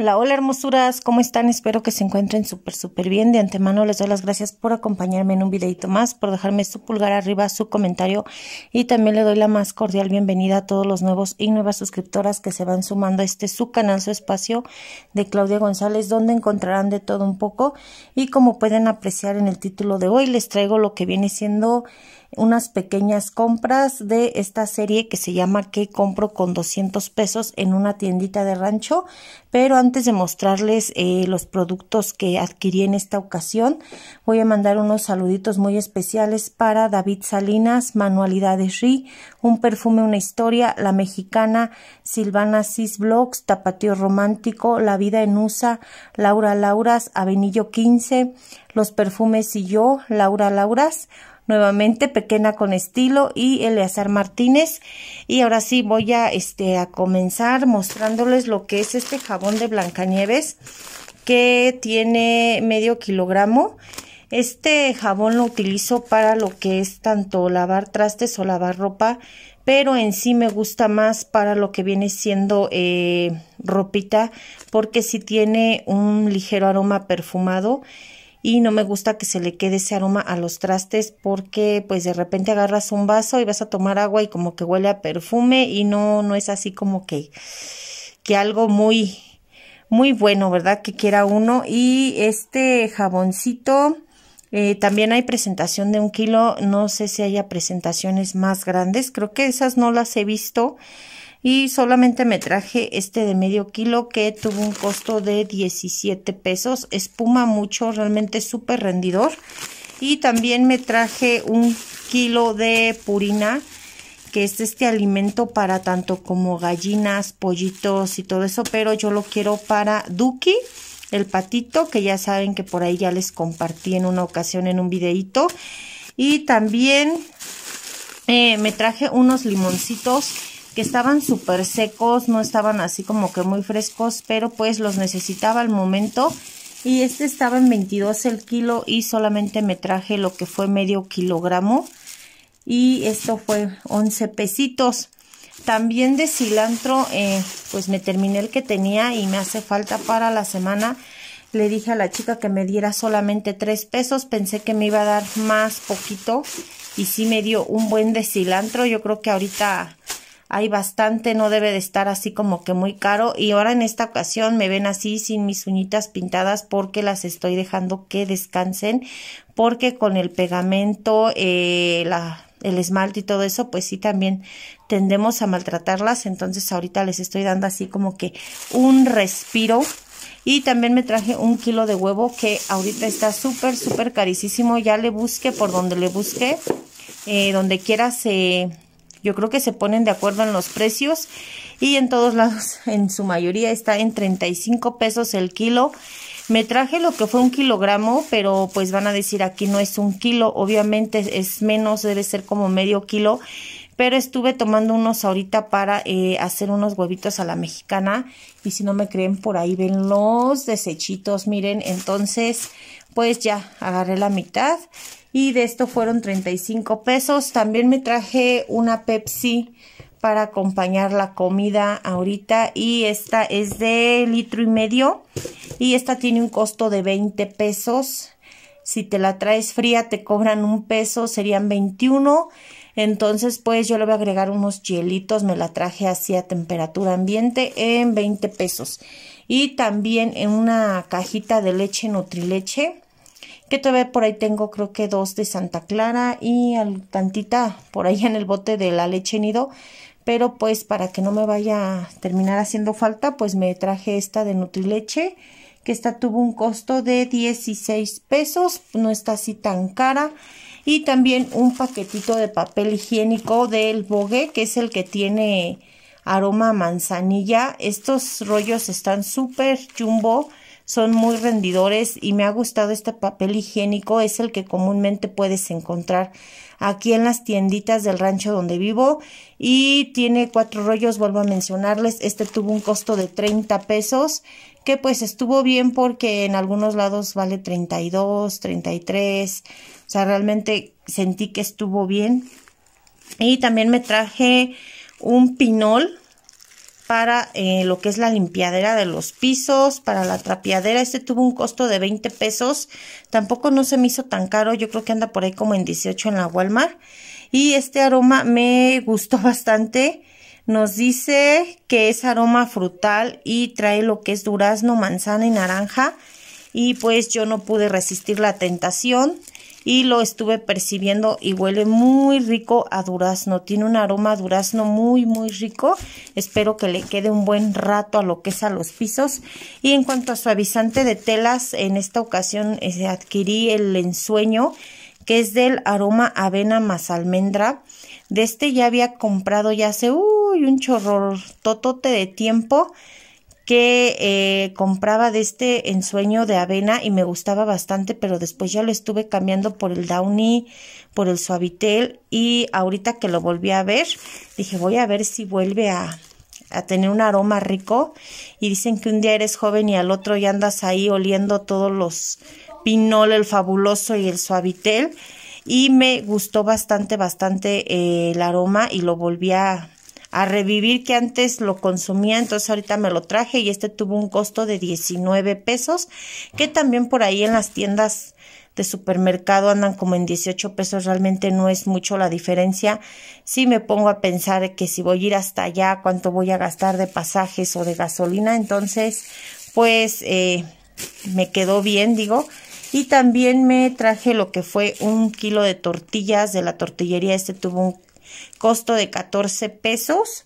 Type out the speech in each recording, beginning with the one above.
Hola, hola hermosuras, ¿cómo están? Espero que se encuentren súper, súper bien. De antemano les doy las gracias por acompañarme en un videito más, por dejarme su pulgar arriba, su comentario y también le doy la más cordial bienvenida a todos los nuevos y nuevas suscriptoras que se van sumando a este su canal, su espacio de Claudia González, donde encontrarán de todo un poco y como pueden apreciar en el título de hoy les traigo lo que viene siendo unas pequeñas compras de esta serie que se llama ¿Qué compro con 200 pesos en una tiendita de rancho? Pero antes de mostrarles eh, los productos que adquirí en esta ocasión, voy a mandar unos saluditos muy especiales para David Salinas, Manualidades Ri, Un Perfume, Una Historia, La Mexicana, Silvana Cis Blogs, Tapatío Romántico, La Vida en USA, Laura Lauras, Avenillo 15, Los Perfumes y Yo, Laura Lauras, nuevamente pequeña con Estilo y Eleazar Martínez. Y ahora sí voy a, este, a comenzar mostrándoles lo que es este jabón de Blancanieves que tiene medio kilogramo. Este jabón lo utilizo para lo que es tanto lavar trastes o lavar ropa, pero en sí me gusta más para lo que viene siendo eh, ropita porque si sí tiene un ligero aroma perfumado y no me gusta que se le quede ese aroma a los trastes porque pues de repente agarras un vaso y vas a tomar agua y como que huele a perfume y no no es así como que que algo muy muy bueno, ¿verdad? Que quiera uno y este jaboncito eh, también hay presentación de un kilo, no sé si haya presentaciones más grandes, creo que esas no las he visto y solamente me traje este de medio kilo que tuvo un costo de 17 pesos espuma mucho realmente súper rendidor y también me traje un kilo de purina que es este alimento para tanto como gallinas, pollitos y todo eso, pero yo lo quiero para Duki, el patito, que ya saben que por ahí ya les compartí en una ocasión en un videito. Y también eh, me traje unos limoncitos estaban súper secos, no estaban así como que muy frescos, pero pues los necesitaba al momento. Y este estaba en 22 el kilo y solamente me traje lo que fue medio kilogramo. Y esto fue 11 pesitos. También de cilantro, eh, pues me terminé el que tenía y me hace falta para la semana. Le dije a la chica que me diera solamente 3 pesos. Pensé que me iba a dar más poquito. Y sí me dio un buen de cilantro. Yo creo que ahorita hay bastante, no debe de estar así como que muy caro y ahora en esta ocasión me ven así sin mis uñitas pintadas porque las estoy dejando que descansen porque con el pegamento, eh, la, el esmalte y todo eso, pues sí también tendemos a maltratarlas, entonces ahorita les estoy dando así como que un respiro y también me traje un kilo de huevo que ahorita está súper, súper carísimo. Ya le busque por donde le busque, eh, donde quiera se, yo creo que se ponen de acuerdo en los precios y en todos lados, en su mayoría está en 35 pesos el kilo. Me traje lo que fue un kilogramo, pero pues van a decir aquí no es un kilo, obviamente es menos, debe ser como medio kilo pero estuve tomando unos ahorita para eh, hacer unos huevitos a la mexicana y si no me creen por ahí ven los desechitos miren entonces pues ya agarré la mitad y de esto fueron 35 pesos también me traje una Pepsi para acompañar la comida ahorita y esta es de litro y medio y esta tiene un costo de 20 pesos si te la traes fría te cobran un peso serían 21 entonces, pues yo le voy a agregar unos hielitos, me la traje así a temperatura ambiente en 20 pesos. Y también en una cajita de leche Nutrileche, que todavía por ahí tengo creo que dos de Santa Clara y tantita por ahí en el bote de la leche nido. Pero pues para que no me vaya a terminar haciendo falta, pues me traje esta de Nutrileche que esta tuvo un costo de 16 pesos, no está así tan cara y también un paquetito de papel higiénico del Bogue, que es el que tiene aroma manzanilla. Estos rollos están súper chumbo son muy rendidores y me ha gustado este papel higiénico, es el que comúnmente puedes encontrar aquí en las tienditas del rancho donde vivo y tiene cuatro rollos, vuelvo a mencionarles, este tuvo un costo de 30 pesos que pues estuvo bien porque en algunos lados vale 32, 33, o sea realmente sentí que estuvo bien y también me traje un pinol para eh, lo que es la limpiadera de los pisos, para la trapeadera. Este tuvo un costo de 20 pesos. Tampoco no se me hizo tan caro. Yo creo que anda por ahí como en 18 en la Walmart. Y este aroma me gustó bastante. Nos dice que es aroma frutal y trae lo que es durazno, manzana y naranja. Y pues yo no pude resistir la tentación y lo estuve percibiendo y huele muy rico a durazno. Tiene un aroma a durazno muy, muy rico. Espero que le quede un buen rato a lo que es a los pisos. Y en cuanto a suavizante de telas, en esta ocasión eh, adquirí el ensueño que es del aroma avena más almendra. De este ya había comprado ya hace uy, un chorro totote de tiempo que eh, compraba de este ensueño de avena y me gustaba bastante, pero después ya lo estuve cambiando por el Downy, por el Suavitel y ahorita que lo volví a ver, dije voy a ver si vuelve a, tener un aroma rico y dicen que un día eres joven y al otro ya andas ahí oliendo todos los pinol, el fabuloso y el suavitel y me gustó bastante, bastante eh, el aroma y lo volví a, a revivir que antes lo consumía, entonces ahorita me lo traje y este tuvo un costo de 19 pesos, que también por ahí en las tiendas de supermercado andan como en 18 pesos, realmente no es mucho la diferencia. Si me pongo a pensar que si voy a ir hasta allá, cuánto voy a gastar de pasajes o de gasolina, entonces pues eh, me quedó bien, digo. Y también me traje lo que fue un kilo de tortillas de la tortillería. Este tuvo un costo de 14 pesos.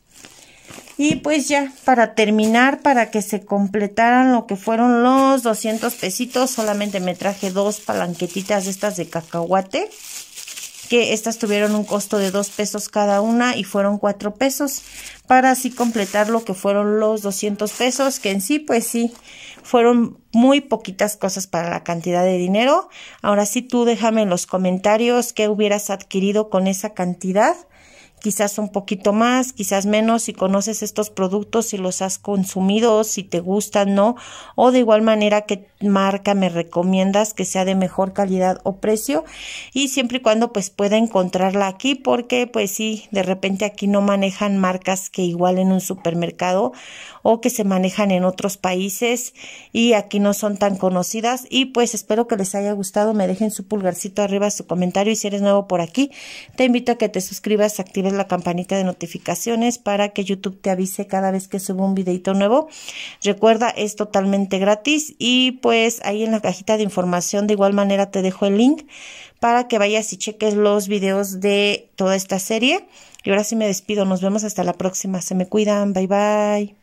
Y pues ya, para terminar, para que se completaran lo que fueron los 200 pesitos, solamente me traje dos palanquetitas de estas de cacahuate, que estas tuvieron un costo de 2 pesos cada una y fueron 4 pesos, para así completar lo que fueron los 200 pesos, que en sí, pues sí, fueron muy poquitas cosas para la cantidad de dinero. Ahora sí, tú déjame en los comentarios qué hubieras adquirido con esa cantidad quizás un poquito más, quizás menos, si conoces estos productos, si los has consumido, si te gustan, no, o de igual manera qué marca me recomiendas que sea de mejor calidad o precio y siempre y cuando pues pueda encontrarla aquí porque pues sí, de repente aquí no manejan marcas que igual en un supermercado o que se manejan en otros países y aquí no son tan conocidas y pues espero que les haya gustado, me dejen su pulgarcito arriba, su comentario y si eres nuevo por aquí, te invito a que te suscribas, actives la campanita de notificaciones para que YouTube te avise cada vez que subo un videito nuevo. Recuerda, es totalmente gratis y pues ahí en la cajita de información de igual manera te dejo el link para que vayas y cheques los videos de toda esta serie. Y ahora sí me despido, nos vemos hasta la próxima. Se me cuidan, bye bye.